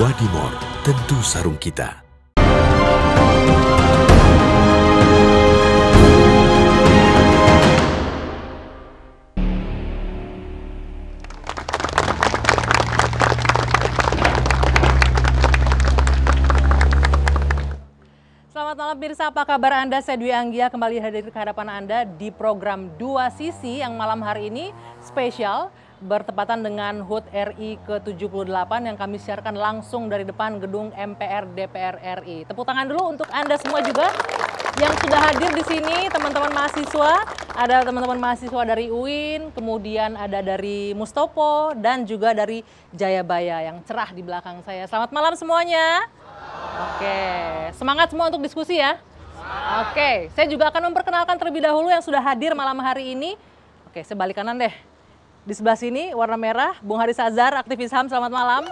Wadimor tentu sarung kita. Selamat malam apa kabar Anda? Saya Dwi Anggia kembali hadir ke hadapan Anda di program Dua Sisi yang malam hari ini spesial bertepatan dengan HUT RI ke-78 yang kami siarkan langsung dari depan gedung MPR DPR RI. Tepuk tangan dulu untuk Anda semua juga yang sudah hadir di sini, teman-teman mahasiswa. Ada teman-teman mahasiswa dari UIN, kemudian ada dari Mustopo, dan juga dari Jayabaya yang cerah di belakang saya. Selamat malam semuanya. Oke, semangat semua untuk diskusi ya. Oke, saya juga akan memperkenalkan terlebih dahulu yang sudah hadir malam hari ini. Oke, saya balik kanan deh. Di sebelah sini warna merah, Bung Haris Azhar, aktivis HAM. Selamat malam.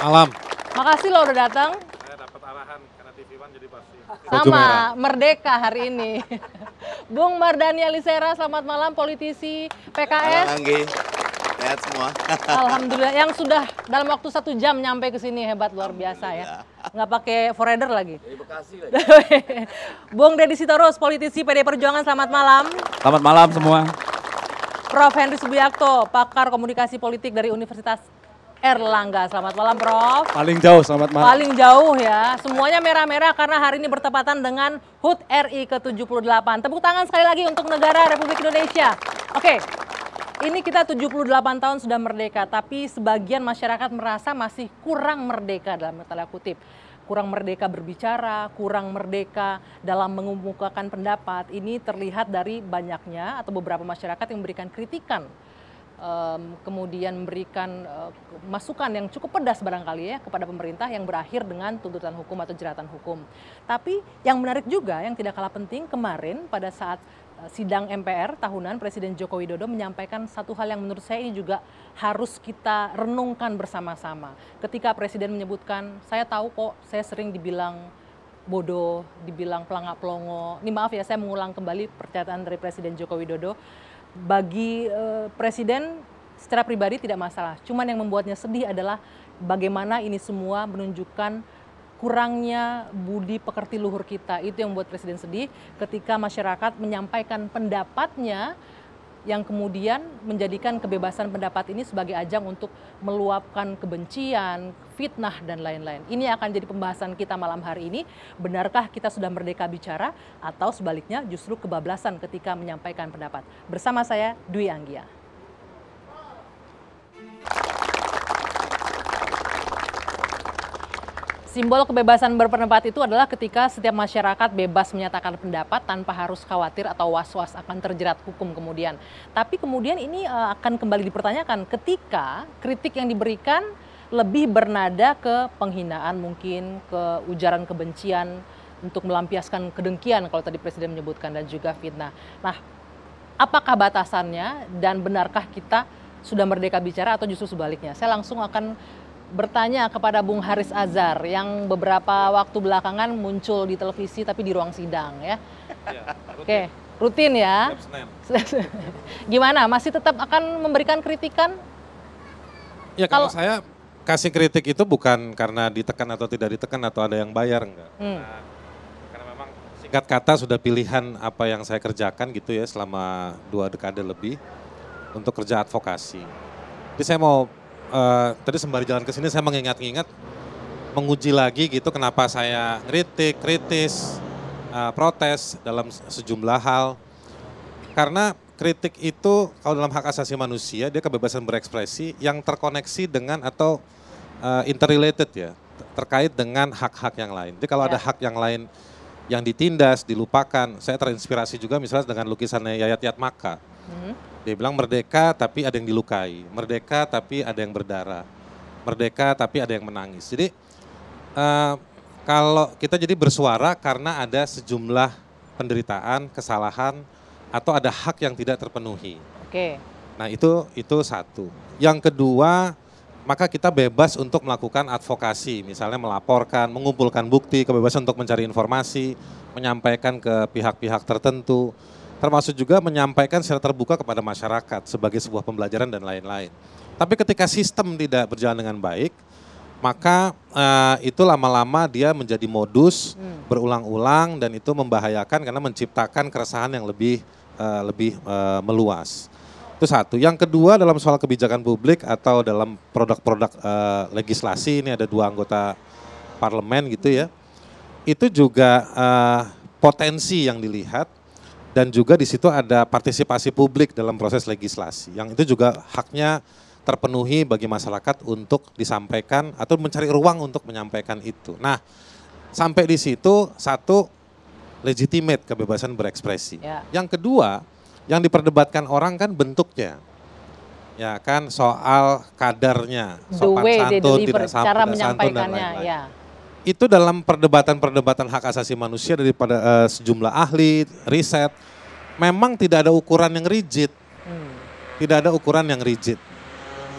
Malam. Makasih lo udah datang. Saya dapat arahan karena TV One jadi pasti. Sama, merdeka hari ini. Bung Mardani Alisera, selamat malam politisi PKS. Halo, Anggi. Sehat semua. Alhamdulillah yang sudah dalam waktu satu jam nyampe ke sini hebat luar biasa ya. Nggak pakai forender lagi. Dari Bekasi lagi. Bung Deddy Sitorus, politisi PD Perjuangan, selamat malam. Selamat malam semua. Prof. Henry Subiakto, pakar komunikasi politik dari Universitas Erlangga. Selamat malam, Prof. Paling jauh, selamat malam. Paling jauh ya. Semuanya merah-merah karena hari ini bertepatan dengan HUT RI ke-78. Tepuk tangan sekali lagi untuk negara Republik Indonesia. Oke, ini kita 78 tahun sudah merdeka, tapi sebagian masyarakat merasa masih kurang merdeka dalam tanda kutip kurang merdeka berbicara, kurang merdeka dalam mengemukakan pendapat. Ini terlihat dari banyaknya atau beberapa masyarakat yang memberikan kritikan kemudian memberikan eh, masukan yang cukup pedas barangkali ya kepada pemerintah yang berakhir dengan tuntutan hukum atau jeratan hukum. Tapi yang menarik juga yang tidak kalah penting kemarin pada saat Eh, sidang MPR tahunan Presiden Joko Widodo menyampaikan satu hal yang menurut saya ini juga harus kita renungkan bersama-sama. Ketika Presiden menyebutkan, saya tahu kok saya sering dibilang bodoh, dibilang pelangak pelongo. Ini maaf ya saya mengulang kembali pernyataan dari Presiden Joko Widodo. Bagi eh, Presiden secara pribadi tidak masalah. Cuman yang membuatnya sedih adalah bagaimana ini semua menunjukkan kurangnya budi pekerti luhur kita. Itu yang membuat Presiden sedih ketika masyarakat menyampaikan pendapatnya yang kemudian menjadikan kebebasan pendapat ini sebagai ajang untuk meluapkan kebencian, fitnah, dan lain-lain. Ini akan jadi pembahasan kita malam hari ini. Benarkah kita sudah merdeka bicara atau sebaliknya justru kebablasan ketika menyampaikan pendapat? Bersama saya Dwi Anggia. Simbol kebebasan berpendapat itu adalah ketika setiap masyarakat bebas menyatakan pendapat tanpa harus khawatir atau was-was akan terjerat hukum kemudian. Tapi kemudian ini eh, akan kembali dipertanyakan ketika kritik yang diberikan lebih bernada ke penghinaan mungkin, ke ujaran kebencian untuk melampiaskan kedengkian kalau tadi Presiden menyebutkan dan juga fitnah. Nah, apakah batasannya dan benarkah kita sudah merdeka bicara atau justru sebaliknya? Saya langsung akan bertanya kepada Bung Haris Azhar yang beberapa waktu belakangan muncul di televisi tapi di ruang sidang ya. Iya, Oke, okay. rutin ya. Gimana? Masih tetap akan memberikan kritikan? Ya kalau, kalau saya kasih kritik itu bukan karena ditekan atau tidak ditekan atau ada yang bayar enggak. Hmm. Nah, karena memang singkat kata sudah pilihan apa yang saya kerjakan gitu ya selama dua dekade lebih untuk kerja advokasi. Jadi saya mau Eh, tadi sembari jalan ke sini saya mengingat-ingat menguji lagi gitu kenapa saya kritik, kritis, uh, protes dalam sejumlah hal. Karena kritik itu kalau dalam hak asasi manusia dia kebebasan berekspresi yang terkoneksi dengan atau uh, interrelated ya, terkait dengan hak-hak yang lain. Jadi kalau ya. ada hak yang lain yang ditindas, dilupakan, saya terinspirasi juga misalnya dengan lukisannya Yayat Yatmaka. Hmm dia bilang merdeka tapi ada yang dilukai, merdeka tapi ada yang berdarah, merdeka tapi ada yang menangis. Jadi uh, kalau kita jadi bersuara karena ada sejumlah penderitaan, kesalahan atau ada hak yang tidak terpenuhi. Oke. Nah itu itu satu. Yang kedua maka kita bebas untuk melakukan advokasi, misalnya melaporkan, mengumpulkan bukti, kebebasan untuk mencari informasi, menyampaikan ke pihak-pihak tertentu termasuk juga menyampaikan secara terbuka kepada masyarakat sebagai sebuah pembelajaran dan lain-lain. Tapi ketika sistem tidak berjalan dengan baik, maka uh, itu lama-lama dia menjadi modus hmm. berulang-ulang dan itu membahayakan karena menciptakan keresahan yang lebih uh, lebih uh, meluas. Itu satu. Yang kedua dalam soal kebijakan publik atau dalam produk-produk uh, legislasi ini ada dua anggota parlemen gitu ya. Itu juga uh, potensi yang dilihat dan juga di situ ada partisipasi publik dalam proses legislasi yang itu juga haknya terpenuhi bagi masyarakat untuk disampaikan atau mencari ruang untuk menyampaikan itu. Nah, sampai di situ satu legitimate kebebasan berekspresi. Ya. Yang kedua, yang diperdebatkan orang kan bentuknya. Ya kan soal kadarnya, sopan santun, tidak, sampai cara santun dan lain-lain. Ya itu dalam perdebatan-perdebatan hak asasi manusia daripada uh, sejumlah ahli, riset, memang tidak ada ukuran yang rigid. Hmm. Tidak ada ukuran yang rigid.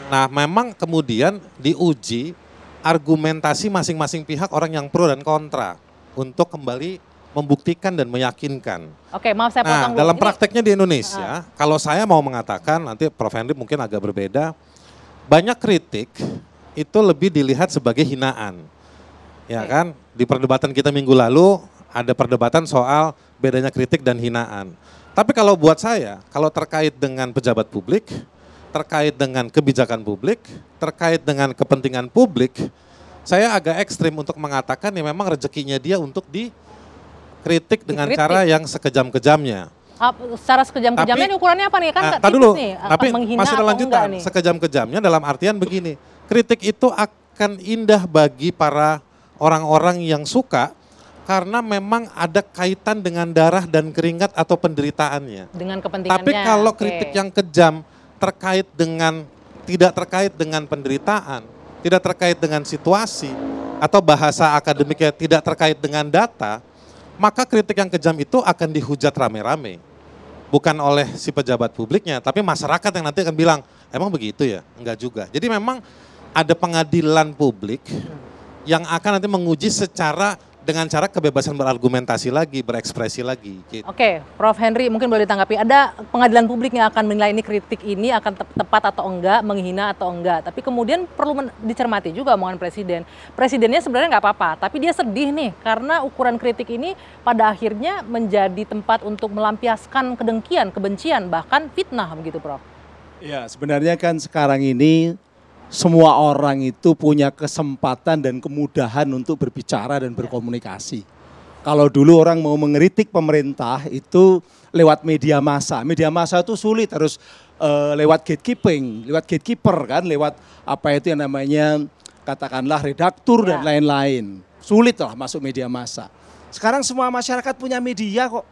Nah, memang kemudian diuji argumentasi masing-masing pihak orang yang pro dan kontra untuk kembali membuktikan dan meyakinkan. Oke, maaf saya potong nah, dulu. dalam prakteknya di Indonesia, uh. kalau saya mau mengatakan nanti Prof Henry mungkin agak berbeda, banyak kritik itu lebih dilihat sebagai hinaan Ya kan? Di perdebatan kita minggu lalu ada perdebatan soal bedanya kritik dan hinaan. Tapi kalau buat saya, kalau terkait dengan pejabat publik, terkait dengan kebijakan publik, terkait dengan kepentingan publik, saya agak ekstrim untuk mengatakan ya memang rezekinya dia untuk dikritik dengan dikritik. cara yang sekejam-kejamnya. Secara sekejam-kejamnya ini ukurannya apa nih? Kan nah, dulu, nih, tapi masih ada lanjutan. Sekejam-kejamnya dalam artian begini, kritik itu akan indah bagi para orang-orang yang suka karena memang ada kaitan dengan darah dan keringat atau penderitaannya. Dengan kepentingannya. Tapi kalau kritik yang kejam terkait dengan tidak terkait dengan penderitaan, tidak terkait dengan situasi atau bahasa akademiknya tidak terkait dengan data, maka kritik yang kejam itu akan dihujat rame-rame. Bukan oleh si pejabat publiknya, tapi masyarakat yang nanti akan bilang, emang begitu ya? Enggak juga. Jadi memang ada pengadilan publik yang akan nanti menguji secara dengan cara kebebasan berargumentasi lagi, berekspresi lagi. Gitu. Oke, Prof. Henry mungkin boleh ditanggapi. Ada pengadilan publik yang akan menilai ini kritik ini akan te tepat atau enggak, menghina atau enggak. Tapi kemudian perlu dicermati juga omongan presiden. Presidennya sebenarnya nggak apa-apa, tapi dia sedih nih karena ukuran kritik ini pada akhirnya menjadi tempat untuk melampiaskan kedengkian, kebencian, bahkan fitnah begitu, Prof. Ya, sebenarnya kan sekarang ini semua orang itu punya kesempatan dan kemudahan untuk berbicara dan berkomunikasi. Kalau dulu orang mau mengeritik pemerintah itu lewat media massa. Media massa itu sulit harus uh, lewat gatekeeping, lewat gatekeeper kan, lewat apa itu yang namanya katakanlah redaktur dan ya. lain-lain. Sulit lah masuk media massa. Sekarang semua masyarakat punya media kok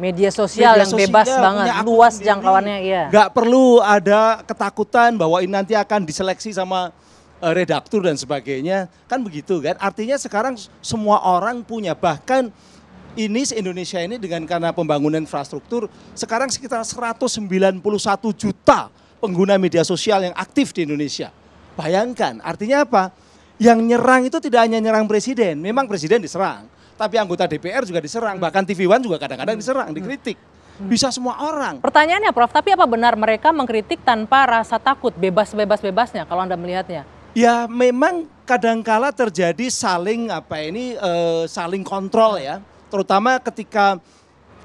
media sosial media yang sosial, bebas banget, luas jangkauannya iya. Gak perlu ada ketakutan bahwa ini nanti akan diseleksi sama uh, redaktur dan sebagainya. Kan begitu kan? Artinya sekarang semua orang punya bahkan ini Indonesia ini dengan karena pembangunan infrastruktur sekarang sekitar 191 juta pengguna media sosial yang aktif di Indonesia. Bayangkan, artinya apa? Yang nyerang itu tidak hanya nyerang presiden, memang presiden diserang, tapi anggota DPR juga diserang, bahkan TV One juga kadang-kadang diserang, hmm. dikritik. Hmm. Bisa semua orang. Pertanyaannya Prof, tapi apa benar mereka mengkritik tanpa rasa takut, bebas-bebas-bebasnya kalau Anda melihatnya? Ya memang kadangkala terjadi saling apa ini uh, saling kontrol ya, terutama ketika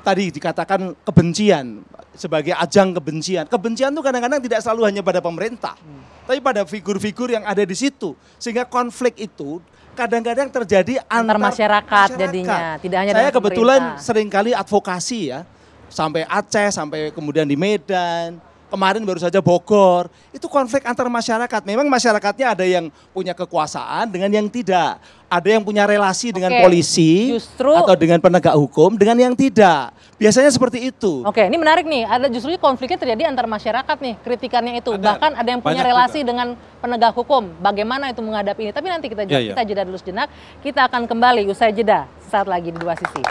tadi dikatakan kebencian sebagai ajang kebencian. Kebencian itu kadang-kadang tidak selalu hanya pada pemerintah, hmm. tapi pada figur-figur yang ada di situ. Sehingga konflik itu kadang-kadang terjadi antar, antar masyarakat, masyarakat jadinya tidak hanya saya kebetulan seringkali advokasi ya sampai Aceh sampai kemudian di Medan kemarin baru saja Bogor. Itu konflik antar masyarakat. Memang masyarakatnya ada yang punya kekuasaan dengan yang tidak. Ada yang punya relasi okay. dengan polisi justru, atau dengan penegak hukum dengan yang tidak. Biasanya seperti itu. Oke, ini menarik nih. Ada justru konfliknya terjadi antar masyarakat nih, kritikannya itu. Ada, Bahkan ada yang punya relasi juga. dengan penegak hukum. Bagaimana itu menghadapi ini? Tapi nanti kita ya, kita jeda dulu sejenak. Kita akan kembali usai jeda saat lagi di dua sisi.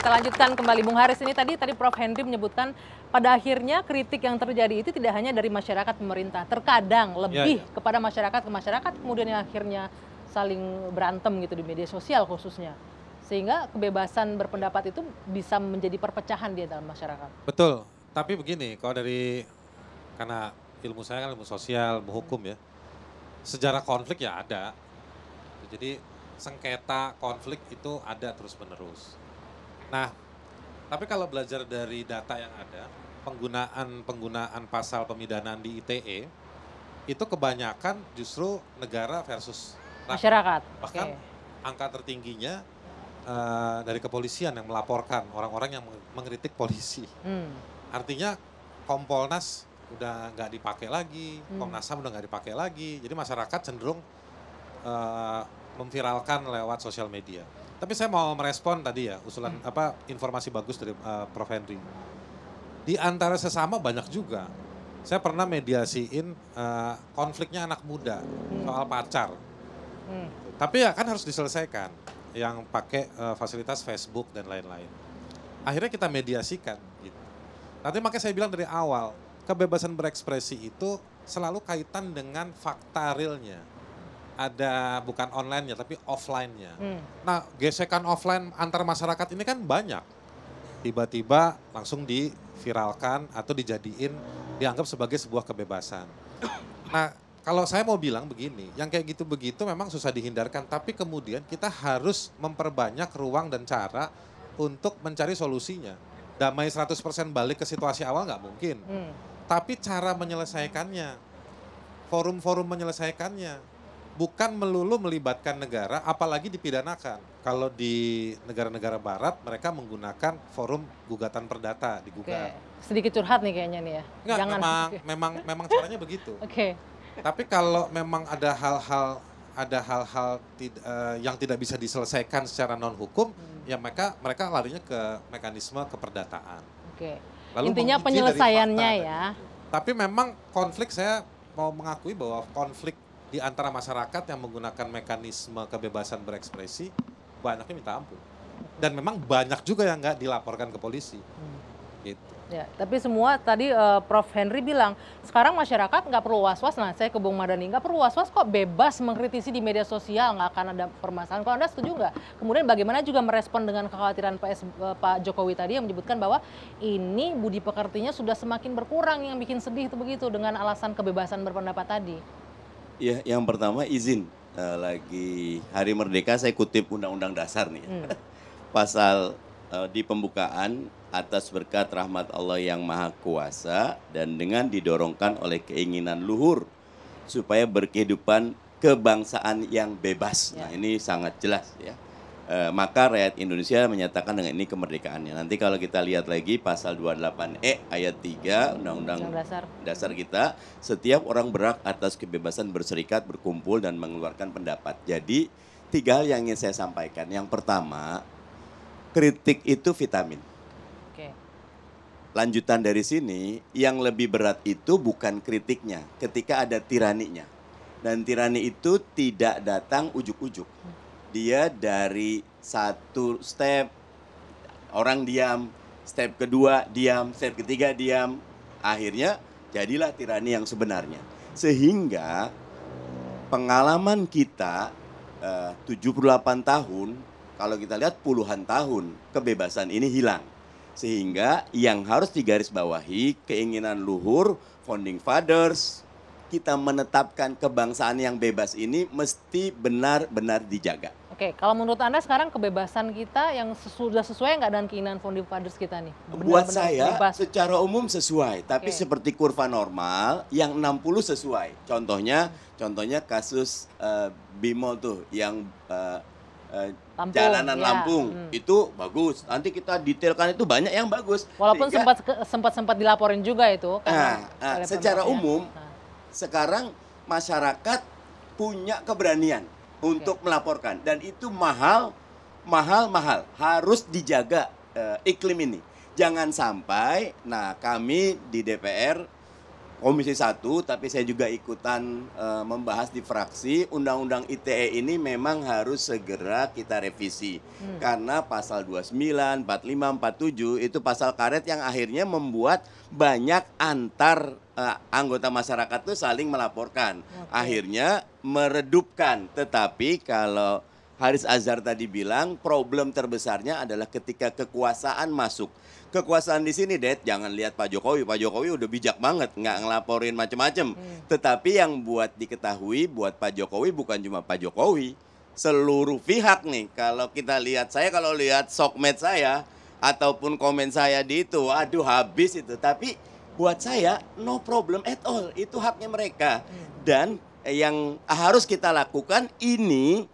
Kita lanjutkan kembali Bung Haris ini tadi tadi Prof Henry menyebutkan pada akhirnya kritik yang terjadi itu tidak hanya dari masyarakat pemerintah, terkadang ya, lebih ya, ya. kepada masyarakat ke masyarakat kemudian yang akhirnya saling berantem gitu di media sosial khususnya. Sehingga kebebasan berpendapat itu bisa menjadi perpecahan di dalam masyarakat. Betul. Tapi begini, kalau dari karena ilmu saya kan ilmu sosial, ilmu hukum ya. Sejarah konflik ya ada. Jadi sengketa konflik itu ada terus-menerus Nah, tapi kalau belajar dari data yang ada, penggunaan penggunaan pasal pemidanaan di ITE itu kebanyakan justru negara versus masyarakat. Bahkan okay. angka tertingginya uh, dari kepolisian yang melaporkan orang-orang yang mengkritik polisi. Hmm. Artinya Kompolnas udah nggak dipakai lagi, hmm. Komnas Ham udah nggak dipakai lagi. Jadi masyarakat cenderung uh, memviralkan lewat sosial media. Tapi saya mau merespon tadi ya usulan hmm. apa informasi bagus dari uh, Prof Henry. Di antara sesama banyak juga. Saya pernah mediasiin uh, konfliknya anak muda hmm. soal pacar. Hmm. Tapi ya kan harus diselesaikan yang pakai uh, fasilitas Facebook dan lain-lain. Akhirnya kita mediasikan gitu. Nanti makanya saya bilang dari awal, kebebasan berekspresi itu selalu kaitan dengan fakta realnya ada bukan online-nya tapi offline-nya. Hmm. Nah, gesekan offline antar masyarakat ini kan banyak. Tiba-tiba langsung diviralkan atau dijadiin dianggap sebagai sebuah kebebasan. Nah, kalau saya mau bilang begini, yang kayak gitu begitu memang susah dihindarkan, tapi kemudian kita harus memperbanyak ruang dan cara untuk mencari solusinya. Damai 100% balik ke situasi awal nggak mungkin. Hmm. Tapi cara menyelesaikannya, forum-forum menyelesaikannya, bukan melulu melibatkan negara, apalagi dipidanakan. Kalau di negara-negara Barat, mereka menggunakan forum gugatan perdata Google. Oke. Sedikit curhat nih kayaknya nih ya. Enggak, Jangan. memang memang memang caranya begitu. Oke. Tapi kalau memang ada hal-hal ada hal-hal tid, uh, yang tidak bisa diselesaikan secara non hukum, hmm. ya mereka mereka larinya ke mekanisme keperdataan. Oke. Lalu Intinya penyelesaiannya ya. Tapi memang konflik saya mau mengakui bahwa konflik di antara masyarakat yang menggunakan mekanisme kebebasan berekspresi banyaknya minta ampun dan memang banyak juga yang nggak dilaporkan ke polisi hmm. gitu ya tapi semua tadi uh, Prof Henry bilang sekarang masyarakat nggak perlu was was nah saya ke Bung Madani nggak perlu was was kok bebas mengkritisi di media sosial nggak akan ada permasalahan kalau anda setuju nggak kemudian bagaimana juga merespon dengan kekhawatiran PS, uh, eh, Pak Jokowi tadi yang menyebutkan bahwa ini budi pekertinya sudah semakin berkurang yang bikin sedih itu begitu dengan alasan kebebasan berpendapat tadi Ya, yang pertama izin uh, lagi Hari Merdeka saya kutip Undang-Undang Dasar nih. Ya. Hmm. Pasal uh, di pembukaan atas berkat rahmat Allah yang maha kuasa dan dengan didorongkan oleh keinginan luhur supaya berkehidupan kebangsaan yang bebas. Ya. Nah, ini sangat jelas ya. E, maka rakyat Indonesia menyatakan dengan ini kemerdekaannya. Nanti kalau kita lihat lagi pasal 28E ayat 3 Undang-Undang dasar. dasar kita, setiap orang berhak atas kebebasan berserikat, berkumpul dan mengeluarkan pendapat. Jadi tiga hal yang ingin saya sampaikan. Yang pertama, kritik itu vitamin. Oke. Lanjutan dari sini, yang lebih berat itu bukan kritiknya, ketika ada tiraninya. Dan tirani itu tidak datang ujuk-ujuk. Hmm dia dari satu step orang diam, step kedua diam, step ketiga diam. Akhirnya jadilah tirani yang sebenarnya. Sehingga pengalaman kita eh, 78 tahun, kalau kita lihat puluhan tahun kebebasan ini hilang. Sehingga yang harus digarisbawahi keinginan luhur, founding fathers, kita menetapkan kebangsaan yang bebas ini mesti benar-benar dijaga. Oke, kalau menurut Anda sekarang kebebasan kita yang sudah sesuai nggak dengan keinginan founding fathers kita nih? Benar, Buat saya bebas. secara umum sesuai, tapi okay. seperti kurva normal yang 60 sesuai. Contohnya, hmm. contohnya kasus uh, eh, Bimo tuh yang uh, uh, Lampung, jalanan ya. Lampung hmm. itu bagus. Nanti kita detailkan itu banyak yang bagus. Walaupun sempat sempat sempat dilaporin juga itu. Nah, nah secara ya. umum nah. sekarang masyarakat punya keberanian untuk melaporkan dan itu mahal mahal mahal harus dijaga uh, iklim ini jangan sampai nah kami di DPR Komisi 1 tapi saya juga ikutan e, membahas di fraksi Undang-Undang ITE ini memang harus segera kita revisi hmm. karena pasal 29, 45, 47 itu pasal karet yang akhirnya membuat banyak antar e, anggota masyarakat itu saling melaporkan. Okay. Akhirnya meredupkan. Tetapi kalau Haris Azhar tadi bilang problem terbesarnya adalah ketika kekuasaan masuk. Kekuasaan di sini, Det, jangan lihat Pak Jokowi. Pak Jokowi udah bijak banget, nggak ngelaporin macem-macem. Hmm. Tetapi yang buat diketahui buat Pak Jokowi bukan cuma Pak Jokowi, seluruh pihak nih. Kalau kita lihat, saya kalau lihat sokmed saya ataupun komen saya di itu, aduh habis itu. Tapi buat saya no problem at all, itu haknya mereka. Hmm. Dan yang harus kita lakukan ini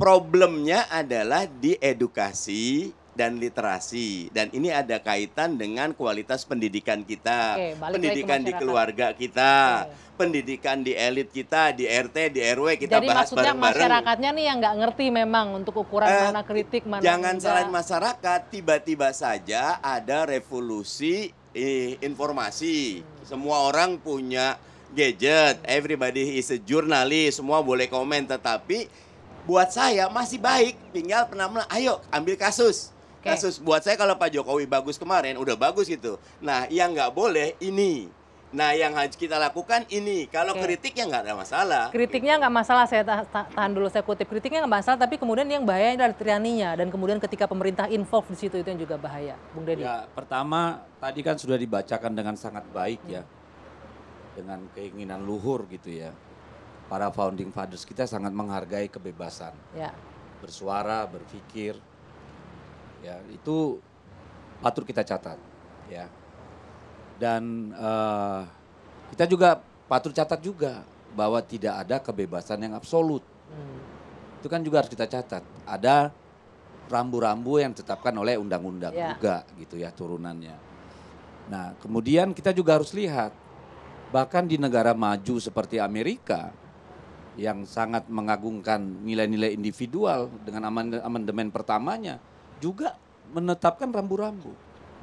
problemnya adalah di edukasi dan literasi dan ini ada kaitan dengan kualitas pendidikan kita, Oke, pendidikan di keluarga kita, Oke. pendidikan di elit kita, di RT, di RW kita Jadi bahas maksudnya bareng-bareng. masyarakatnya nih yang nggak ngerti memang untuk ukuran eh, mana kritik mana Jangan enggak. salahin masyarakat, tiba-tiba saja ada revolusi eh, informasi. Hmm. Semua orang punya gadget, everybody is a journalist, semua boleh komen tetapi buat saya masih baik tinggal pernah ayo ambil kasus okay. kasus buat saya kalau Pak Jokowi bagus kemarin udah bagus gitu nah yang nggak boleh ini Nah, yang harus kita lakukan ini. Kalau okay. kritiknya nggak ada masalah. Kritiknya nggak masalah, saya tahan dulu, saya kutip. Kritiknya nggak masalah, tapi kemudian yang bahaya adalah trianinya Dan kemudian ketika pemerintah involved di situ, itu yang juga bahaya. Bung Deddy. Ya, pertama, tadi kan sudah dibacakan dengan sangat baik ya. Dengan keinginan luhur gitu ya para founding fathers kita sangat menghargai kebebasan ya. bersuara berpikir ya itu patut kita catat ya dan uh, kita juga patut catat juga bahwa tidak ada kebebasan yang absolut hmm. itu kan juga harus kita catat ada rambu-rambu yang ditetapkan oleh undang-undang ya. juga gitu ya turunannya nah kemudian kita juga harus lihat bahkan di negara maju seperti Amerika yang sangat mengagungkan nilai-nilai individual dengan amandemen pertamanya juga menetapkan rambu-rambu.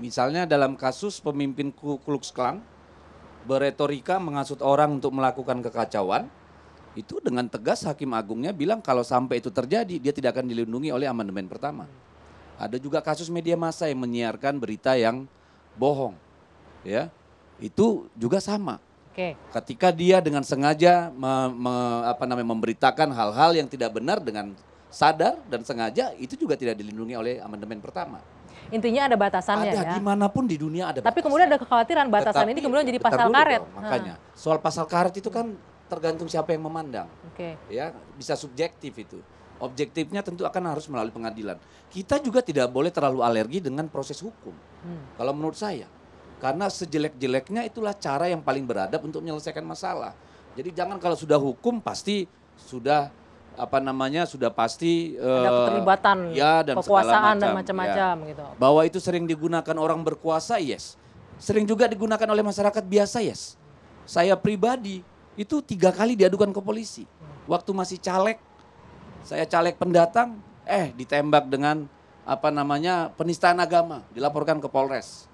Misalnya dalam kasus pemimpin Ku kelang beretorika mengasut orang untuk melakukan kekacauan, itu dengan tegas hakim agungnya bilang kalau sampai itu terjadi dia tidak akan dilindungi oleh amandemen pertama. Ada juga kasus media massa yang menyiarkan berita yang bohong. Ya. Itu juga sama. Oke. Okay. Ketika dia dengan sengaja me, me, apa namanya memberitakan hal-hal yang tidak benar dengan sadar dan sengaja itu juga tidak dilindungi oleh amandemen pertama. Intinya ada batasannya ada, ya. dimanapun di dunia ada. Tapi batasan. kemudian ada kekhawatiran batasan Tetapi, ini kemudian jadi pasal karet. Dong, nah. makanya hmm. soal pasal karet itu kan tergantung siapa yang memandang. Oke. Okay. Ya bisa subjektif itu. Objektifnya tentu akan harus melalui pengadilan. Kita juga tidak boleh terlalu alergi dengan proses hukum. Hmm. Kalau menurut saya, karena sejelek-jeleknya itulah cara yang paling beradab untuk menyelesaikan masalah. Jadi jangan kalau sudah hukum pasti sudah apa namanya sudah pasti ada uh, keterlibatan, ya dan kekuasaan dan macam-macam ya. gitu. Bahwa itu sering digunakan orang berkuasa, yes. Sering juga digunakan oleh masyarakat biasa, yes. Saya pribadi itu tiga kali diadukan ke polisi. Waktu masih caleg, saya caleg pendatang, eh ditembak dengan apa namanya penistaan agama, dilaporkan ke Polres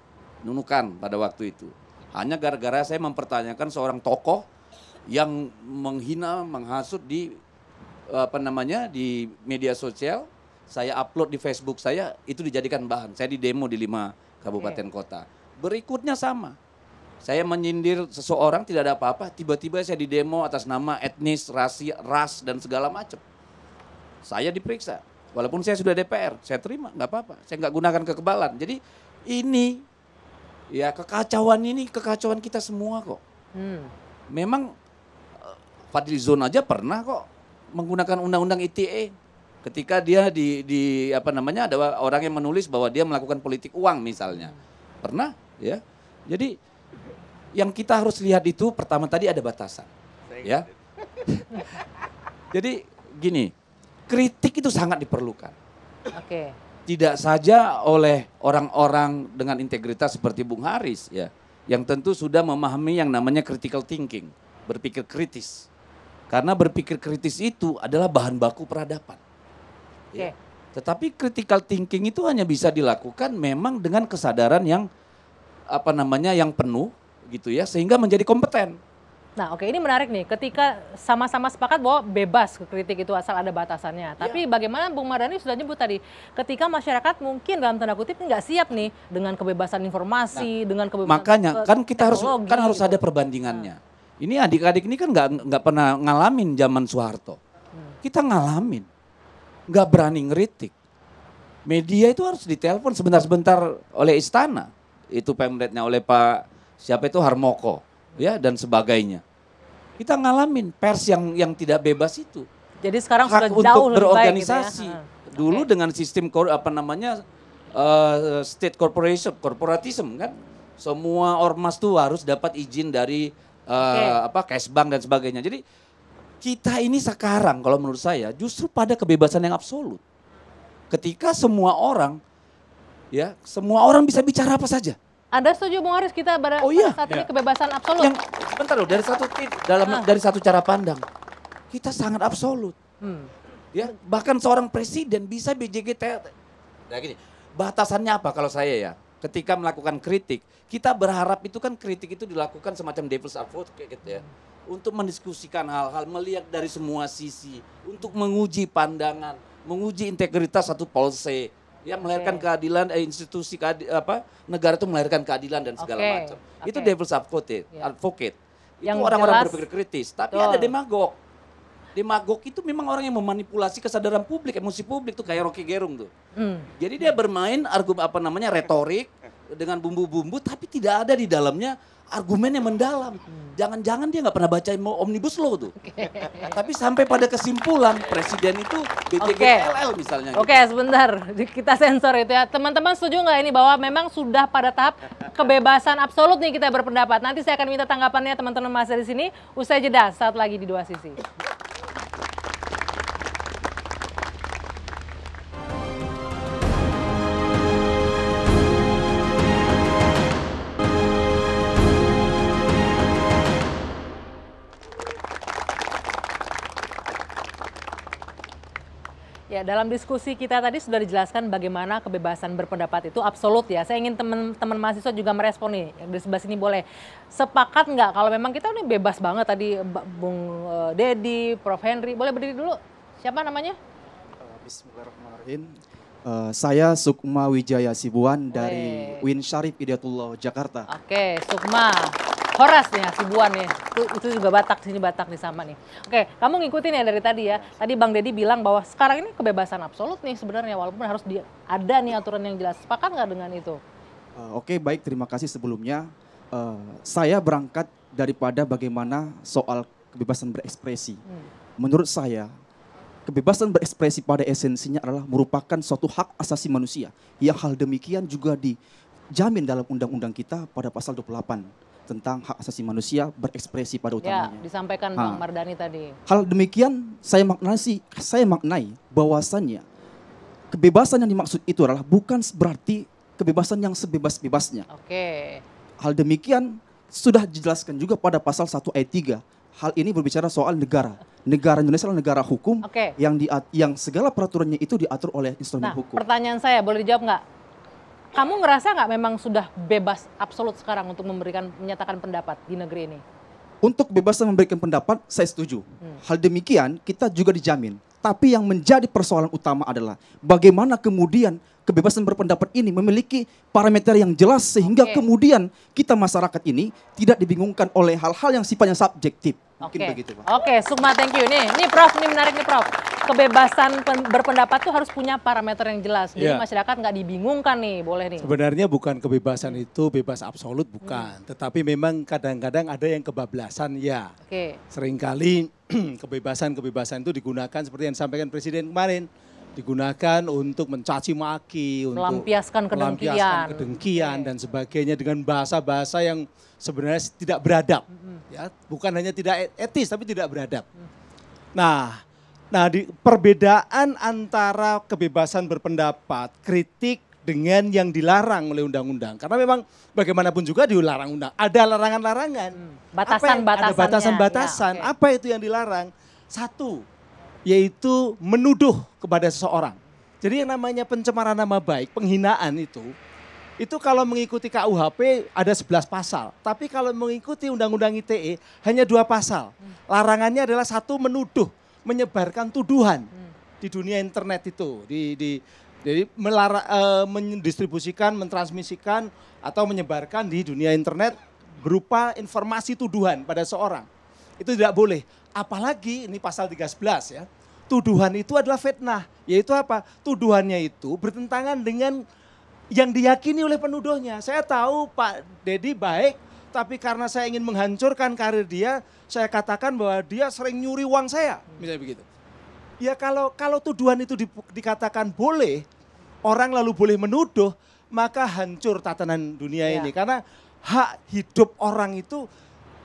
nunukan pada waktu itu. Hanya gara-gara saya mempertanyakan seorang tokoh yang menghina, menghasut di apa namanya di media sosial. Saya upload di Facebook saya itu dijadikan bahan. Saya di demo di lima kabupaten okay. kota. Berikutnya sama. Saya menyindir seseorang tidak ada apa-apa, tiba-tiba saya di demo atas nama etnis, rasi, ras dan segala macam. Saya diperiksa. Walaupun saya sudah DPR, saya terima, nggak apa-apa. Saya nggak gunakan kekebalan. Jadi ini Ya kekacauan ini kekacauan kita semua kok. Hmm. Memang eh, Fadlizon aja pernah kok menggunakan undang-undang ITE ketika dia di, di apa namanya ada orang yang menulis bahwa dia melakukan politik uang misalnya. Pernah ya. Jadi yang kita harus lihat itu pertama tadi ada batasan. ya. Jadi gini, kritik itu sangat diperlukan. Oke. Okay tidak saja oleh orang-orang dengan integritas seperti Bung Haris ya, yang tentu sudah memahami yang namanya critical thinking, berpikir kritis. Karena berpikir kritis itu adalah bahan baku peradaban. Okay. Ya. Tetapi critical thinking itu hanya bisa dilakukan memang dengan kesadaran yang apa namanya yang penuh gitu ya, sehingga menjadi kompeten. Nah, oke ini menarik nih ketika sama-sama sepakat bahwa bebas kritik itu asal ada batasannya. Iya. Tapi bagaimana Bung Mardhani sudah nyebut tadi, ketika masyarakat mungkin dalam tanda kutip nggak siap nih dengan kebebasan informasi, nah, dengan kebebasan Makanya ke kan kita harus kan harus gitu. ada perbandingannya. Nah. Ini adik-adik ini kan nggak nggak pernah ngalamin zaman Soeharto. Hmm. Kita ngalamin. nggak berani ngeritik. Media itu harus ditelepon sebentar-sebentar oleh istana. Itu pemretnya oleh Pak siapa itu Harmoko ya dan sebagainya. Kita ngalamin pers yang yang tidak bebas itu. Jadi sekarang Hak sudah untuk jauh lebih berorganisasi. Gitu ya? Hmm. Dulu okay. dengan sistem kor, apa namanya uh, state corporation, korporatisme kan, semua ormas tuh harus dapat izin dari uh, eh, okay. apa bank dan sebagainya. Jadi kita ini sekarang kalau menurut saya justru pada kebebasan yang absolut. Ketika semua orang ya, semua orang bisa bicara apa saja. Anda setuju Bung Haris kita pada, oh, iya. saat ini ya. kebebasan absolut? Yang, sebentar loh, dari satu dalam ah. dari satu cara pandang kita sangat absolut. Hmm. Ya, bahkan seorang presiden bisa BJG ya nah, gini. Batasannya apa kalau saya ya? Ketika melakukan kritik, kita berharap itu kan kritik itu dilakukan semacam devil's advocate gitu ya. Untuk mendiskusikan hal-hal, melihat dari semua sisi, untuk menguji pandangan, menguji integritas satu polse, ya melahirkan okay. keadilan eh, institusi keadi, apa negara itu melahirkan keadilan dan segala okay. macam. Okay. Itu devil's advocate, yeah. advocate. Itu orang-orang berpikir kritis, tapi betul. ada demagog. Demagog itu memang orang yang memanipulasi kesadaran publik, emosi publik tuh kayak Rocky Gerung tuh. Mm. Jadi dia bermain argumen apa namanya retorik dengan bumbu-bumbu tapi tidak ada di dalamnya argumen yang mendalam. Hmm. Jangan-jangan dia nggak pernah baca omnibus law tuh. Okay. Tapi sampai pada kesimpulan presiden itu BTGLL okay. misalnya. Gitu. Oke okay, sebentar kita sensor itu ya. Teman-teman setuju nggak ini bahwa memang sudah pada tahap kebebasan absolut nih kita berpendapat. Nanti saya akan minta tanggapannya teman-teman masa di sini. Usai jeda saat lagi di dua sisi. dalam diskusi kita tadi sudah dijelaskan bagaimana kebebasan berpendapat itu absolut ya. Saya ingin teman-teman mahasiswa juga merespon nih yang di sebelah sini boleh. Sepakat nggak kalau memang kita ini bebas banget tadi Bung eh, Dedi, Prof Henry, boleh berdiri dulu. Siapa namanya? Eh, bismillahirrahmanirrahim. Uh, saya Sukma Wijaya Sibuan Wey. dari Win Syarif Idiatullah Jakarta. Oke, Sukma. Horas nih sibuan nih. Itu, itu juga Batak sini Batak nih sama nih. Oke, kamu ngikutin ya dari tadi ya. Tadi Bang Deddy bilang bahwa sekarang ini kebebasan absolut nih sebenarnya walaupun harus di, ada nih aturan yang jelas. Sepakat nggak dengan itu? Uh, Oke, okay, baik terima kasih sebelumnya. Uh, saya berangkat daripada bagaimana soal kebebasan berekspresi. Hmm. Menurut saya kebebasan berekspresi pada esensinya adalah merupakan suatu hak asasi manusia yang hal demikian juga dijamin dalam undang-undang kita pada pasal 28 tentang hak asasi manusia berekspresi pada ya, utamanya. Ya, disampaikan ha. Bang Mardani tadi. Hal demikian saya maknasi, saya maknai bahwasannya kebebasan yang dimaksud itu adalah bukan berarti kebebasan yang sebebas-bebasnya. Oke. Okay. Hal demikian sudah dijelaskan juga pada pasal 1 ayat 3 hal ini berbicara soal negara. Negara Indonesia adalah negara hukum okay. yang di, yang segala peraturannya itu diatur oleh instrumen nah, hukum. Pertanyaan saya boleh dijawab nggak? Kamu ngerasa nggak memang sudah bebas absolut sekarang untuk memberikan menyatakan pendapat di negeri ini? Untuk bebas memberikan pendapat, saya setuju. Hmm. Hal demikian kita juga dijamin. Tapi yang menjadi persoalan utama adalah bagaimana kemudian kebebasan berpendapat ini memiliki parameter yang jelas sehingga okay. kemudian kita masyarakat ini tidak dibingungkan oleh hal-hal yang sifatnya subjektif. Mungkin Oke. begitu, Pak. Oke, Sukma thank you. Nih, nih Prof, ini menarik nih Prof. Kebebasan berpendapat tuh harus punya parameter yang jelas. Jadi yeah. masyarakat nggak dibingungkan nih, boleh nih. Sebenarnya bukan kebebasan itu bebas absolut, bukan. Hmm. Tetapi memang kadang-kadang ada yang kebablasan, ya. Oke. Okay. Seringkali kebebasan-kebebasan itu digunakan seperti yang disampaikan Presiden kemarin digunakan untuk mencaci maki, untuk melampiaskan kedengkian, melampiaskan kedengkian okay. dan sebagainya dengan bahasa-bahasa yang sebenarnya tidak beradab. Hmm ya bukan hanya tidak etis tapi tidak beradab. Nah, nah di perbedaan antara kebebasan berpendapat, kritik dengan yang dilarang oleh undang-undang. Karena memang bagaimanapun juga dilarang undang. Ada larangan-larangan. Hmm, batasan-batasan. Ada batasan-batasan. Ya, okay. Apa itu yang dilarang? Satu, yaitu menuduh kepada seseorang. Jadi yang namanya pencemaran nama baik, penghinaan itu itu kalau mengikuti KUHP ada 11 pasal. Tapi kalau mengikuti Undang-Undang ITE hanya dua pasal. Hmm. Larangannya adalah satu menuduh, menyebarkan tuduhan hmm. di dunia internet itu. Di, di, jadi melara, e, mendistribusikan, mentransmisikan atau menyebarkan di dunia internet berupa informasi tuduhan pada seorang. Itu tidak boleh. Apalagi ini pasal 13 ya. Tuduhan itu adalah fitnah. Yaitu apa? Tuduhannya itu bertentangan dengan yang diyakini oleh penuduhnya. Saya tahu Pak Dedi baik, tapi karena saya ingin menghancurkan karir dia, saya katakan bahwa dia sering nyuri uang saya, misalnya begitu. Ya kalau kalau tuduhan itu di, dikatakan boleh, orang lalu boleh menuduh, maka hancur tatanan dunia ya. ini karena hak hidup orang itu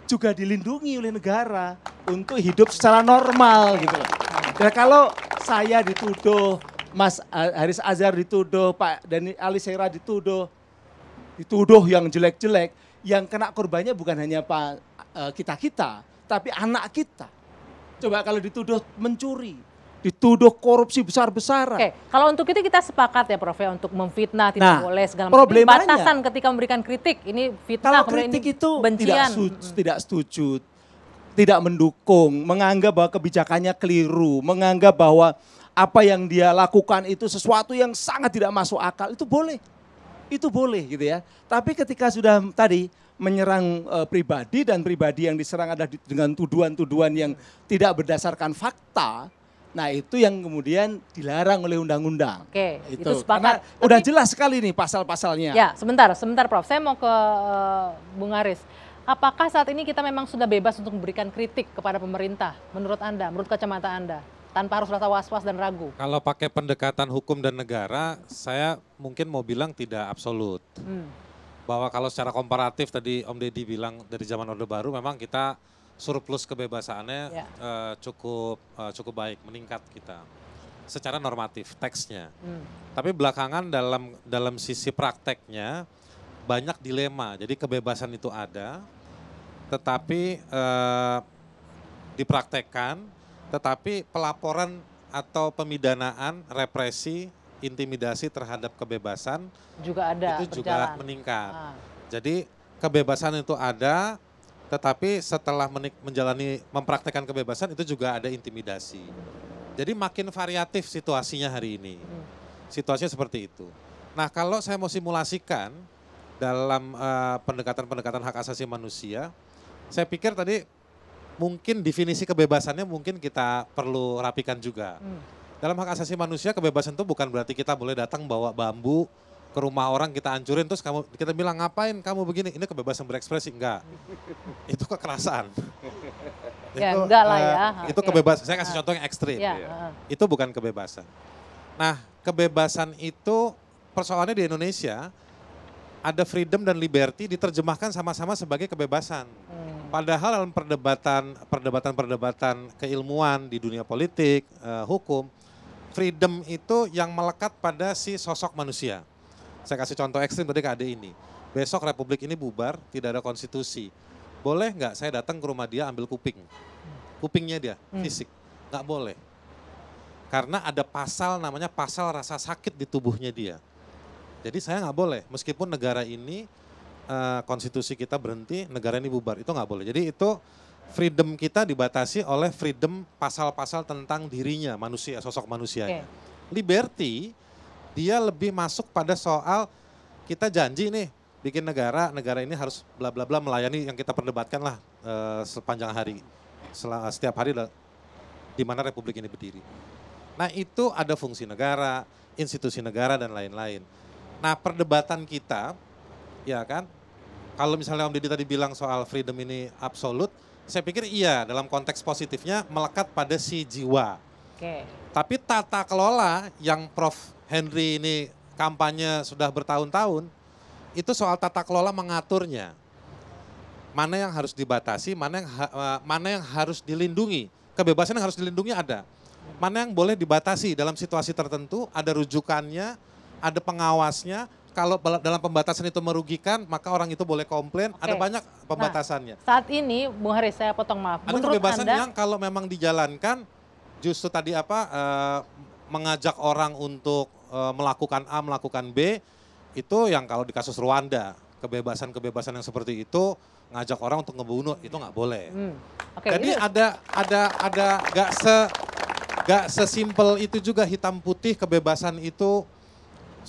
juga dilindungi oleh negara untuk hidup secara normal gitu ya. ya kalau saya dituduh Mas Haris Azhar dituduh, Pak Dani Ali Sera dituduh, dituduh yang jelek-jelek, yang kena korbannya bukan hanya Pak kita-kita, e, tapi anak kita. Coba kalau dituduh mencuri, dituduh korupsi besar-besaran. Oke, kalau untuk itu kita sepakat ya Prof ya untuk memfitnah tidak nah, boleh segala macam. batasan ketika memberikan kritik, ini fitnah kalau kritik ini itu bencian. tidak setuju, hmm. tidak setuju, tidak mendukung, menganggap bahwa kebijakannya keliru, menganggap bahwa apa yang dia lakukan itu sesuatu yang sangat tidak masuk akal, itu boleh. Itu boleh gitu ya. Tapi ketika sudah tadi menyerang e, pribadi dan pribadi yang diserang ada dengan tuduhan-tuduhan yang tidak berdasarkan fakta, nah itu yang kemudian dilarang oleh undang-undang. Oke, itu, itu Karena udah jelas sekali nih pasal-pasalnya. Ya, sebentar, sebentar Prof. Saya mau ke eh, Bung Aris. Apakah saat ini kita memang sudah bebas untuk memberikan kritik kepada pemerintah menurut Anda, menurut kacamata Anda? tanpa harus rasa was-was dan ragu. Kalau pakai pendekatan hukum dan negara, saya mungkin mau bilang tidak absolut. Hmm. Bahwa kalau secara komparatif tadi Om Deddy bilang dari zaman Orde Baru memang kita surplus kebebasannya yeah. Ya. uh, cukup uh, cukup baik, meningkat kita secara normatif teksnya. Hmm. Tapi belakangan dalam dalam sisi prakteknya banyak dilema. Jadi kebebasan itu ada, tetapi uh, dipraktekkan tetapi pelaporan atau pemidanaan represi intimidasi terhadap kebebasan juga ada itu berjalan. juga meningkat. Ah. Jadi kebebasan itu ada tetapi setelah menjalani mempraktekkan kebebasan itu juga ada intimidasi. Jadi makin variatif situasinya hari ini. Hmm. Situasinya seperti itu. Nah, kalau saya mau simulasikan dalam eh, pendekatan-pendekatan uh, pendekatan -pendekatan hak asasi manusia, saya pikir tadi mungkin definisi kebebasannya mungkin kita perlu rapikan juga. Hmm. Dalam hak asasi manusia kebebasan itu bukan berarti kita boleh datang bawa bambu ke rumah orang kita ancurin terus kamu kita bilang ngapain kamu begini ini kebebasan berekspresi enggak itu kekerasan ya, itu, enggak lah ya eh, itu kebebasan saya kasih iya. contoh yang ekstrim ya. itu bukan kebebasan nah kebebasan itu persoalannya di Indonesia ada freedom dan liberty diterjemahkan sama-sama sebagai kebebasan. Hmm. Padahal dalam perdebatan perdebatan perdebatan keilmuan di dunia politik, eh, hukum, freedom itu yang melekat pada si sosok manusia. Saya kasih contoh ekstrim tadi ke ada ini. Besok Republik ini bubar, tidak ada konstitusi. Boleh nggak saya datang ke rumah dia ambil kuping? Kupingnya dia, hmm. fisik. Nggak boleh. Karena ada pasal namanya pasal rasa sakit di tubuhnya dia. Jadi saya nggak boleh, meskipun negara ini uh, konstitusi kita berhenti, negara ini bubar, itu nggak boleh. Jadi itu freedom kita dibatasi oleh freedom pasal-pasal tentang dirinya manusia, sosok manusianya. Okay. Liberty dia lebih masuk pada soal kita janji nih bikin negara, negara ini harus bla bla bla melayani yang kita perdebatkan lah uh, sepanjang hari, Sel- setiap hari di mana republik ini berdiri. Nah itu ada fungsi negara, institusi negara dan lain-lain. Nah perdebatan kita, ya kan, kalau misalnya Om deddy tadi bilang soal freedom ini absolut, saya pikir iya dalam konteks positifnya melekat pada si jiwa. Oke. Tapi tata kelola yang Prof. Henry ini kampanye sudah bertahun-tahun, itu soal tata kelola mengaturnya. Mana yang harus dibatasi, mana yang ha eh, mana yang harus dilindungi. Kebebasan yang harus dilindungi ada. Mana yang boleh dibatasi dalam situasi tertentu, ada rujukannya, ada pengawasnya. Kalau dalam pembatasan itu merugikan, maka orang itu boleh komplain. Okay. Ada banyak nah, pembatasannya. Nah, saat ini, Bu Haris, saya potong maaf. Ada Menurut kebebasan Anda, yang kalau memang dijalankan, justru tadi apa eh, mengajak orang untuk eh, melakukan A, melakukan B, itu yang kalau di kasus Rwanda, kebebasan-kebebasan yang seperti itu ngajak orang untuk ngebunuh itu nggak boleh. Hmm. Okay, Jadi ini... ada ada ada nggak se nggak sesimpel itu juga hitam putih kebebasan itu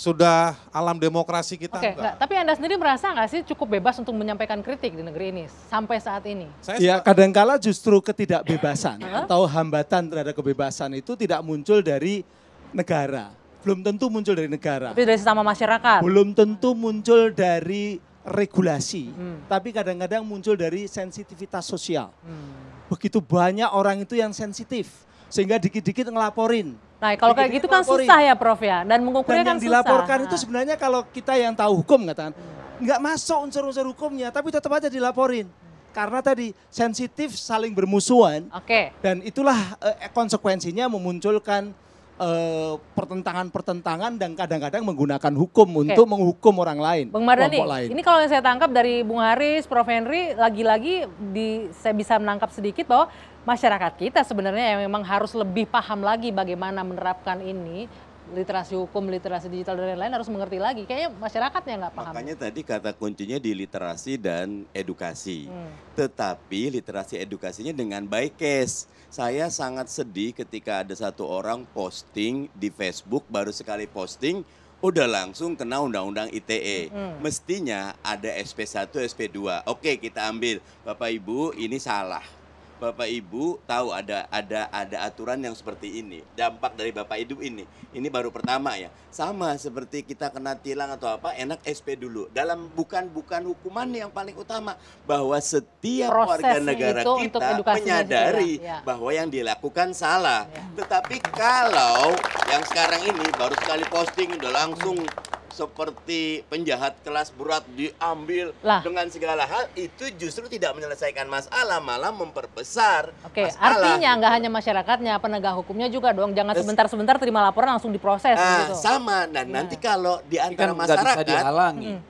sudah alam demokrasi kita Oke, enggak. enggak. Tapi Anda sendiri merasa nggak sih cukup bebas untuk menyampaikan kritik di negeri ini sampai saat ini? Saya ya kadangkala justru ketidakbebasan atau hambatan terhadap kebebasan itu tidak muncul dari negara. Belum tentu muncul dari negara. Tapi dari sesama masyarakat. Belum tentu muncul dari regulasi, hmm. tapi kadang-kadang muncul dari sensitivitas sosial. Hmm. Begitu banyak orang itu yang sensitif, sehingga dikit-dikit ngelaporin Nah, kalau kayak gitu kan susah ya, Prof ya. Dan mengukurnya Dan susah. kan yang dilaporkan itu nah. sebenarnya kalau kita yang tahu hukum katakan, nggak masuk unsur-unsur hukumnya, tapi tetap aja dilaporin. Karena tadi sensitif saling bermusuhan. Oke. Okay. Dan itulah eh, konsekuensinya memunculkan Eh, pertentangan-pertentangan dan kadang-kadang menggunakan hukum okay. untuk menghukum orang lain. Bang Mardhani, lain. ini kalau yang saya tangkap dari Bung Haris, Prof Henry, lagi-lagi di saya bisa menangkap sedikit bahwa masyarakat kita sebenarnya yang memang harus lebih paham lagi bagaimana menerapkan ini literasi hukum, literasi digital dan lain-lain harus mengerti lagi. Kayaknya masyarakatnya nggak paham. Makanya tadi kata kuncinya di literasi dan edukasi. Hmm. Tetapi literasi edukasinya dengan baik case. Saya sangat sedih ketika ada satu orang posting di Facebook baru sekali posting udah langsung kena undang-undang ITE. Hmm. Mestinya ada SP1, SP2. Oke, kita ambil. Bapak Ibu, ini salah Bapak Ibu tahu ada ada ada aturan yang seperti ini. Dampak dari Bapak Ibu ini. Ini baru pertama ya. Sama seperti kita kena tilang atau apa, enak SP dulu. Dalam bukan bukan hukuman yang paling utama bahwa setiap Proses warga negara kita menyadari ya. bahwa yang dilakukan salah. Ya. Tetapi kalau yang sekarang ini baru sekali posting udah langsung seperti penjahat kelas berat diambil lah. dengan segala hal itu justru tidak menyelesaikan masalah malah memperbesar Oke, masalah. artinya nggak hanya masyarakatnya penegak hukumnya juga dong jangan sebentar-sebentar terima laporan langsung diproses nah, gitu. sama dan nah, nanti kalau di kan masyarakat dihalangi. Hmm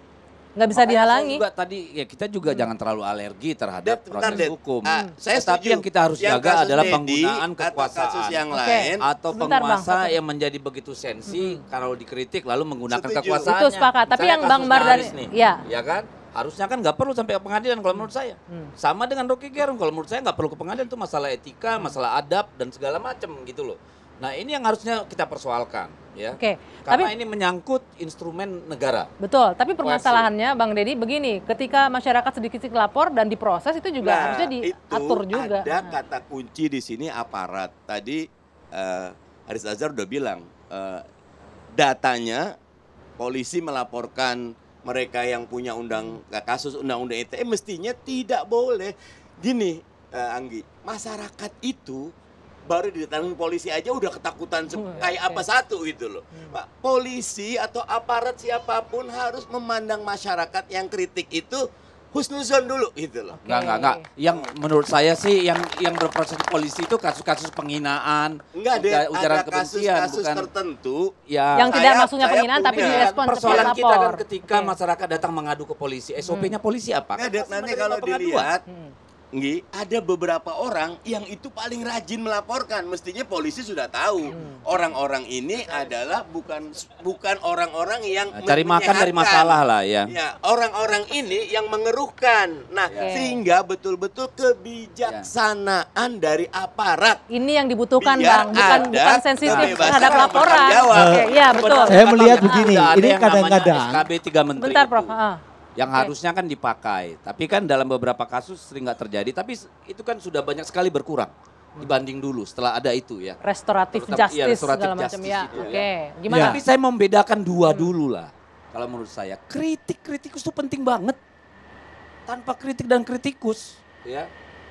nggak bisa Makanya dihalangi. Juga tadi ya kita juga hmm. jangan terlalu alergi terhadap Dep, proses bentar, hukum. Ah, saya Tetapi Tapi yang kita harus jaga adalah penggunaan kekuasaan kasus yang okay. lain atau Bentar, penguasa bang. yang menjadi begitu sensi hmm. kalau dikritik lalu menggunakan Setuju. kekuasaannya. Itu sepakat. Tapi yang Bang Mardhani nih, ya. ya kan? harusnya kan nggak perlu sampai ke pengadilan kalau menurut saya. Hmm. Sama dengan Rocky Gerung kalau menurut saya nggak perlu ke pengadilan itu masalah etika, masalah adab dan segala macam gitu loh. Nah, ini yang harusnya kita persoalkan ya. Oke. Okay. Karena tapi, ini menyangkut instrumen negara. Betul, tapi permasalahannya Bang Deddy begini, ketika masyarakat sedikit-sedikit lapor dan diproses itu juga nah, harusnya diatur itu juga. Ada nah. kata kunci di sini aparat. Tadi uh, Haris Azhar udah bilang uh, datanya polisi melaporkan mereka yang punya undang eh, kasus undang-undang ITE mestinya tidak boleh. Gini uh, Anggi, masyarakat itu baru didatangi polisi aja udah ketakutan oh, iya, kayak apa satu itu loh. Hmm. Pak, polisi atau aparat siapapun harus memandang masyarakat yang kritik itu husnuzon dulu gitu loh. Enggak, enggak, enggak. Yang menurut saya sih yang yang berproses polisi itu kasus-kasus penghinaan, enggak ada ujaran ada kebencian kasus, kasus bukan tertentu ya yang tidak maksudnya penghinaan tapi direspon persoalan kita lapor. kan ketika okay. masyarakat datang mengadu ke polisi, SOP-nya hmm. polisi apa? Enggak, nanti kalau dilihat hmm. Nggih, ada beberapa orang yang itu paling rajin melaporkan. Mestinya polisi sudah tahu hmm. orang-orang ini adalah bukan bukan orang-orang yang nah, cari makan dari masalah lah ya. orang ya, orang-orang ini yang mengeruhkan. Nah, ya. sehingga betul-betul kebijaksanaan yeah. dari aparat. Ini yang dibutuhkan Biar Bang, bukan ada bukan sensitif terhadap laporan. okay, ya betul. Saya melihat begini, ini kadang-kadang SKB 3 menteri. Bentar Prof, Uh yang okay. harusnya kan dipakai. Tapi kan dalam beberapa kasus sering nggak terjadi. Tapi itu kan sudah banyak sekali berkurang hmm. dibanding dulu setelah ada itu ya. Restoratif Terutama, iya, justice ya, restoratif segala macam ya. Gitu, okay. ya. gimana? Ya. Tapi saya membedakan dua hmm. dulu lah. Kalau menurut saya kritik kritikus itu penting banget. Tanpa kritik dan kritikus, ya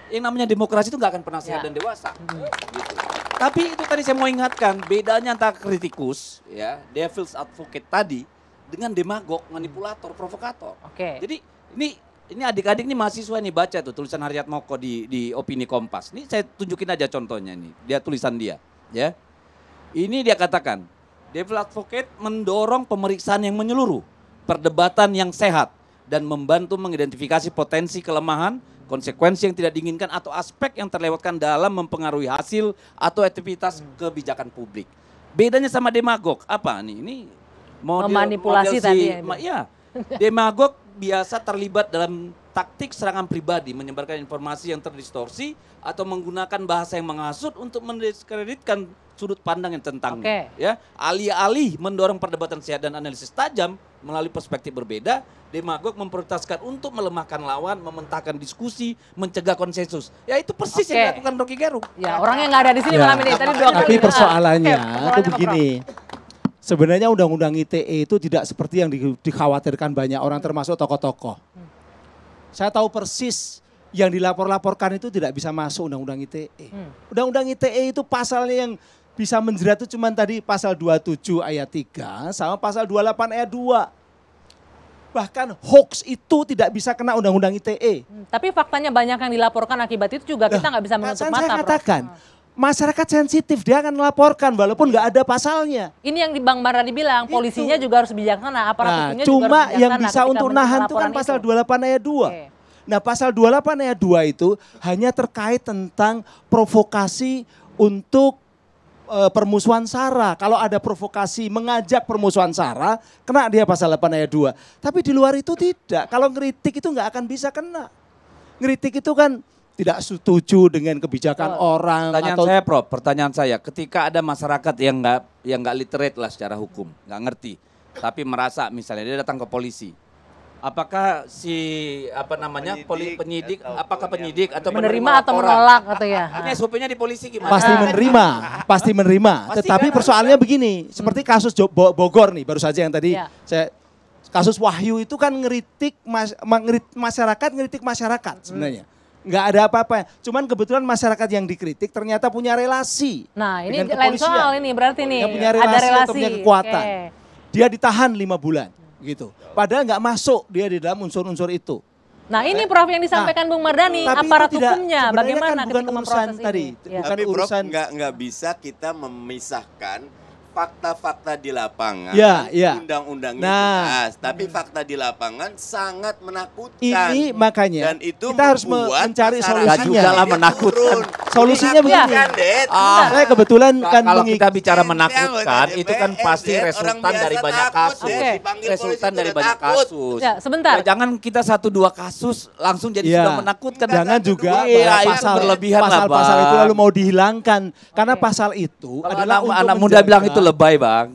yang namanya demokrasi itu nggak akan pernah sehat ya. dan dewasa. Hmm. Gitu. Tapi itu tadi saya mau ingatkan bedanya antara kritikus, ya devil's advocate tadi dengan demagog, manipulator, provokator. Oke. Okay. Jadi ini ini adik-adik nih mahasiswa nih baca tuh tulisan Haryat Moko di di opini Kompas. Ini saya tunjukin aja contohnya nih. Dia tulisan dia, ya. Ini dia katakan, Devil Advocate mendorong pemeriksaan yang menyeluruh, perdebatan yang sehat dan membantu mengidentifikasi potensi kelemahan, konsekuensi yang tidak diinginkan atau aspek yang terlewatkan dalam mempengaruhi hasil atau aktivitas hmm. kebijakan publik. Bedanya sama demagog apa nih? Ini model memanipulasi model Si, tadi. ya, iya. demagog biasa terlibat dalam taktik serangan pribadi, menyebarkan informasi yang terdistorsi atau menggunakan bahasa yang menghasut untuk mendiskreditkan sudut pandang yang tentangnya. Okay. Ya, alih-alih mendorong perdebatan sehat dan analisis tajam melalui perspektif berbeda, demagog memprioritaskan untuk melemahkan lawan, mementahkan diskusi, mencegah konsensus. Ya itu persis okay. yang dilakukan Rocky Gerung. Ya, orang yang nggak ada di sini ya. malam ini. Tadi dua kali. Tapi persoalannya itu begini sebenarnya undang-undang ITE itu tidak seperti yang dikhawatirkan banyak orang termasuk tokoh-tokoh. Saya tahu persis yang dilapor-laporkan itu tidak bisa masuk undang-undang ITE. Hmm. Undang-undang ITE itu pasalnya yang bisa menjerat itu cuma tadi pasal 27 ayat 3 sama pasal 28 ayat 2. Bahkan hoax itu tidak bisa kena undang-undang ITE. Hmm, tapi faktanya banyak yang dilaporkan akibat itu juga kita nggak bisa menutup kan mata. Saya katakan, Prof hmm masyarakat sensitif dia akan melaporkan walaupun nggak ada pasalnya. Ini yang di Bang Marani bilang polisinya juga harus bijaksana, aparat nah, cuma juga harus yang bisa untuk nahan itu kan pasal itu. 28 ayat 2. Okay. Nah, pasal 28 ayat 2 itu hanya terkait tentang provokasi untuk e, permusuhan sara. Kalau ada provokasi mengajak permusuhan sara, kena dia pasal 8 ayat 2. Tapi di luar itu tidak. Kalau ngeritik itu nggak akan bisa kena. Ngeritik itu kan tidak setuju dengan kebijakan oh. orang. Pertanyaan atau... saya, Prof. Pertanyaan saya, ketika ada masyarakat yang nggak yang nggak literate lah secara hukum, nggak ngerti, tapi merasa misalnya dia datang ke polisi, apakah si apa namanya penyidik, penyidik apakah penyidik atau menerima atau menolak atau ya ini sop di polisi gimana pasti menerima pasti menerima pasti tetapi kan persoalannya kan? begini hmm. seperti kasus Bogor nih baru saja yang tadi ya. saya kasus Wahyu itu kan ngeritik mas, masyarakat ngeritik masyarakat sebenarnya hmm nggak ada apa-apa. Cuman kebetulan masyarakat yang dikritik ternyata punya relasi. Nah ini lain soal ini berarti nih punya relasi ada relasi atau punya kekuatan. Okay. Dia ditahan lima bulan gitu. Padahal nggak masuk dia di dalam unsur-unsur itu. Nah ini Prof yang nah, disampaikan nah, Bung Mardani, aparat tidak, hukumnya kan bagaimana kan bukan ketika urusan ini? tadi, ya. bukan Tapi, Prof, nggak, nggak bisa kita memisahkan fakta-fakta di lapangan, ya, ya. undang-undangnya nah, jelas, tapi hmm. fakta di lapangan sangat menakutkan. Ini makanya dan itu kita harus mencari solusinya. dalam menakutkan. Solusinya iya, begini. Kan, ah, saya kebetulan kan kalau kita bicara iya, menakutkan itu kan eh, pasti resultan dari banyak kasus. Resultan dari banyak kasus. Ya, sebentar. Ya, jangan kita satu dua kasus langsung jadi iya. sudah menakutkan. Jangan juga pasal berlebihan pasal-pasal itu lalu mau dihilangkan karena pasal itu adalah anak muda bilang itu lebay bang.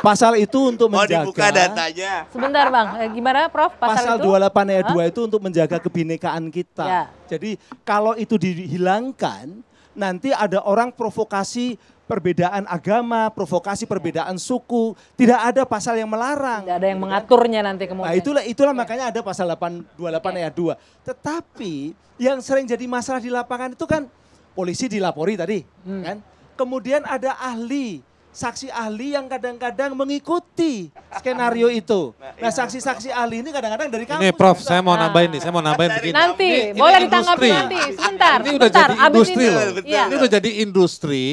Pasal itu untuk oh, menjaga. mau dibuka datanya. Sebentar bang, eh, gimana Prof? Pasal, pasal itu? 28 ayat huh? itu untuk menjaga kebinekaan kita. Ya. Jadi kalau itu dihilangkan, nanti ada orang provokasi perbedaan agama, provokasi perbedaan suku, tidak ada pasal yang melarang. Tidak ada yang mengaturnya nanti kemudian. Nah, itulah itulah okay. Ya. makanya ada pasal 8 28 okay. ayat 2. Tetapi yang sering jadi masalah di lapangan itu kan polisi dilapori tadi, hmm. kan? Kemudian ada ahli saksi ahli yang kadang-kadang mengikuti skenario nah, itu. Nah, nah iya, saksi-saksi ahli ini kadang-kadang dari kampus. Ini Prof, saya mau nah, nambahin nih, saya mau nambahin begini. Nanti, boleh ditanggapi nanti, sebentar. Iya. Ini udah jadi industri loh. Ini udah jadi industri,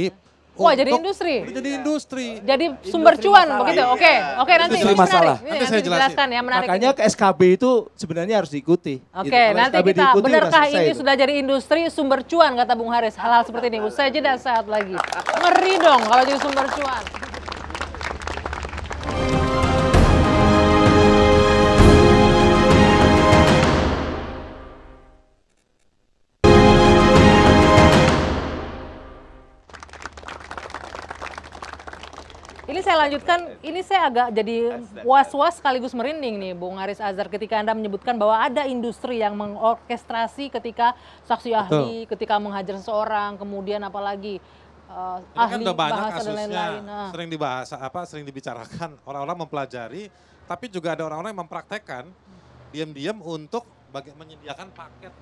Wah, jadi industri. Jadi industri. Jadi sumber industri cuan masalah. begitu. Oke. Iya. Oke, nanti industri masalah. Menarik. Iya, nanti, nanti saya jelaskan ya, menarik. Makanya ke SKB itu sebenarnya harus diikuti. Gitu. Oke, gitu. nanti SKB kita ya benarkah ini itu. sudah jadi industri sumber cuan kata Bung Haris. Hal-hal seperti ini. Usai jeda saat lagi. Ngeri dong kalau jadi sumber cuan. saya lanjutkan, ini saya agak jadi ya. was-was sekaligus merinding nih, Bung Aris Azhar, ketika Anda menyebutkan bahwa ada industri yang mengorkestrasi ketika saksi ahli, ketika menghajar seseorang, kemudian apalagi uh, ahli kan bahasa dan lain-lain. Nah. Sering dibahas apa, sering dibicarakan, orang-orang mempelajari, tapi juga ada orang-orang yang mempraktekkan diam-diam untuk menyediakan paket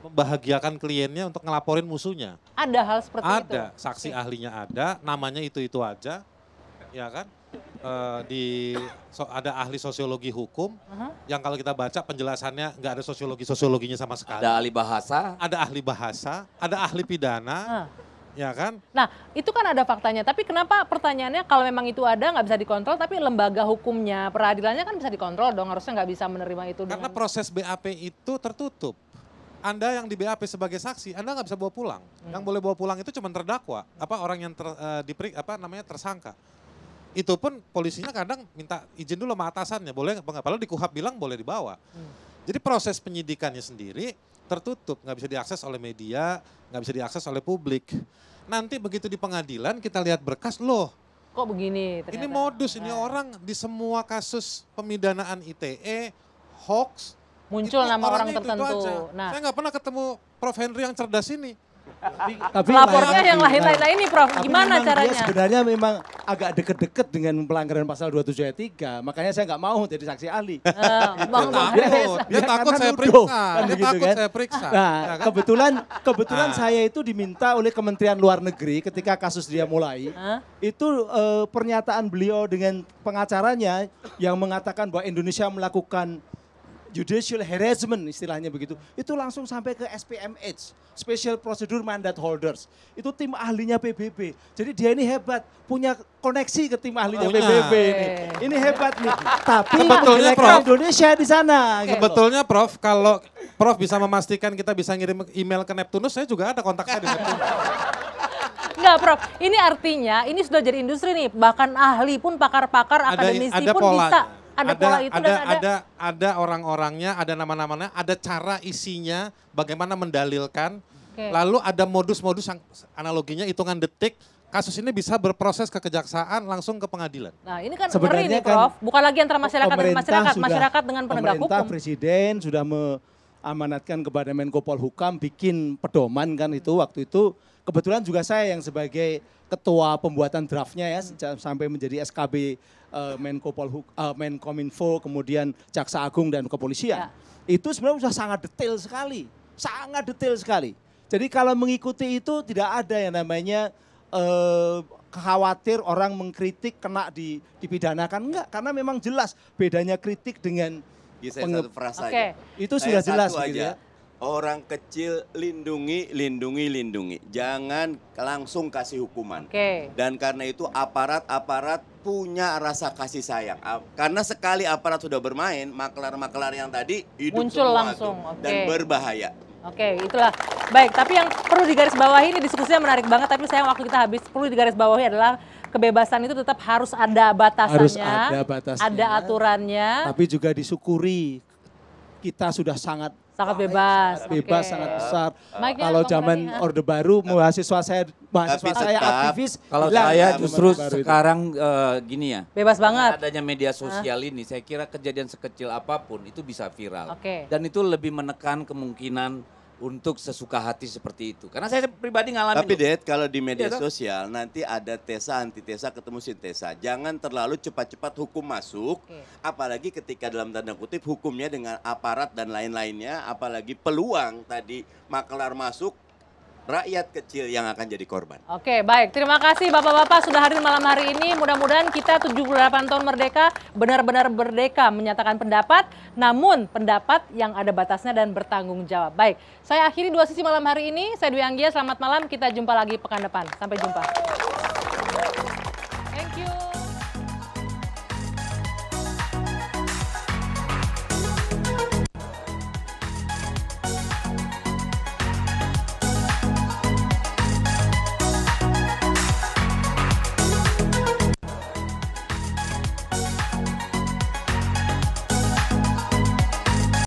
membahagiakan kliennya untuk ngelaporin musuhnya. Ada hal seperti ada. itu. Ada, saksi ahlinya ada, namanya itu-itu aja, ya kan? Uh, di so, ada ahli sosiologi hukum uh-huh. yang kalau kita baca penjelasannya nggak ada sosiologi sosiologinya sama sekali. Ada ahli bahasa. Ada ahli bahasa, ada ahli pidana. Uh. Ya kan? Nah, itu kan ada faktanya. Tapi kenapa pertanyaannya kalau memang itu ada nggak bisa dikontrol, tapi lembaga hukumnya, peradilannya kan bisa dikontrol dong. Harusnya nggak bisa menerima itu. Karena dengan... proses BAP itu tertutup. Anda yang di BAP sebagai saksi, Anda nggak bisa bawa pulang. Hmm. Yang boleh bawa pulang itu cuma terdakwa, apa orang yang ter, uh, eh, diperik apa namanya tersangka itu pun polisinya kadang minta izin dulu sama atasannya, boleh apa enggak? Padahal di kuhab bilang boleh dibawa. Hmm. Jadi proses penyidikannya sendiri tertutup, nggak bisa diakses oleh media, nggak bisa diakses oleh publik. Nanti begitu di pengadilan kita lihat berkas, loh kok begini ternyata. Ini modus, ini nah. orang di semua kasus pemidanaan ITE, hoax, muncul nama orang tertentu. Itu, itu nah, saya nggak pernah ketemu Prof Henry yang cerdas ini. Tapi lapornya yang lain-lain nah, ini Prof, tapi gimana caranya? sebenarnya memang agak deket-deket dengan pelanggaran pasal 27 ayat 3, makanya saya nggak mau jadi saksi ahli. Oh, bang, dia, takut, dia, takut saya periksa, kan dia gitu takut kan? saya periksa. Nah, iya kan? kebetulan kebetulan nah. saya itu diminta oleh Kementerian Luar Negeri ketika kasus dia mulai, itu uh, pernyataan beliau dengan pengacaranya yang mengatakan bahwa Indonesia melakukan judicial harassment istilahnya begitu, itu langsung sampai ke SPMH, Special Procedure Mandate Holders. Itu tim ahlinya PBB. Jadi dia ini hebat, punya koneksi ke tim ahlinya oh, iya. PBB nah. ini. Ini hebat nih. Tapi sebetulnya Prof Indonesia di sana. Gitu sebetulnya gitu. Prof kalau Prof bisa memastikan kita bisa ngirim email ke Neptunus, saya juga ada kontak saya di Neptunus. Enggak, Prof. Ini artinya ini sudah jadi industri nih. Bahkan ahli pun, pakar-pakar, akademisi ada pun bisa ada, ada pola itu ada, dan ada ada ada orang-orangnya, ada nama-namanya, ada cara isinya, bagaimana mendalilkan. Okay. Lalu ada modus-modus yang analoginya hitungan detik kasus ini bisa berproses ke kejaksaan langsung ke pengadilan. Nah ini kan Sebenarnya ini kan, Prof, bukan lagi antara masyarakat dan masyarakat, sudah, masyarakat dengan penegak pemerintah, hukum. Pemerintah Presiden sudah me amanatkan kepada Menko Polhukam bikin pedoman kan itu waktu itu Kebetulan juga saya yang sebagai ketua pembuatan draftnya ya hmm. sampai menjadi SKB uh, eh, Menko Polhuk, uh, Menkominfo, kemudian Jaksa Agung dan Kepolisian. Ya. Itu sebenarnya sudah sangat detail sekali, sangat detail sekali. Jadi kalau mengikuti itu tidak ada yang namanya uh, khawatir orang mengkritik kena di, dipidanakan enggak karena memang jelas bedanya kritik dengan iya, ya, saya satu okay. Itu saya sudah jelas gitu aja. ya Orang kecil lindungi, lindungi, lindungi. Jangan langsung kasih hukuman. Okay. Dan karena itu aparat-aparat punya rasa kasih sayang. Karena sekali aparat sudah bermain, maklar-maklar yang tadi hidup muncul langsung okay. dan berbahaya. Oke, okay, itulah. Baik, tapi yang perlu digarisbawahi ini diskusinya menarik banget, tapi sayang waktu kita habis. Perlu digarisbawahi adalah kebebasan itu tetap harus ada batasannya. Harus ada batasnya. Ada aturannya. Tapi juga disyukuri kita sudah sangat sangat bebas. Bebas okay. sangat besar. Uh, kalau zaman uh, Orde Baru mahasiswa saya mahasiswa Tapi saya aktivis. Kalau saya justru sekarang uh, gini ya. Bebas banget. Adanya media sosial uh. ini saya kira kejadian sekecil apapun itu bisa viral. Okay. Dan itu lebih menekan kemungkinan untuk sesuka hati seperti itu. Karena saya pribadi ngalamin. Tapi Ded, kalau di iya media sosial nanti ada tesa antitesa ketemu sintesa. Jangan terlalu cepat-cepat hukum masuk, hmm. apalagi ketika dalam tanda kutip hukumnya dengan aparat dan lain-lainnya, apalagi peluang tadi makelar masuk rakyat kecil yang akan jadi korban. Oke, baik. Terima kasih Bapak-bapak sudah hadir malam hari ini. Mudah-mudahan kita 78 tahun merdeka benar-benar berdeka menyatakan pendapat, namun pendapat yang ada batasnya dan bertanggung jawab. Baik. Saya akhiri dua sisi malam hari ini. Saya Dwi Anggia, selamat malam. Kita jumpa lagi pekan depan. Sampai jumpa.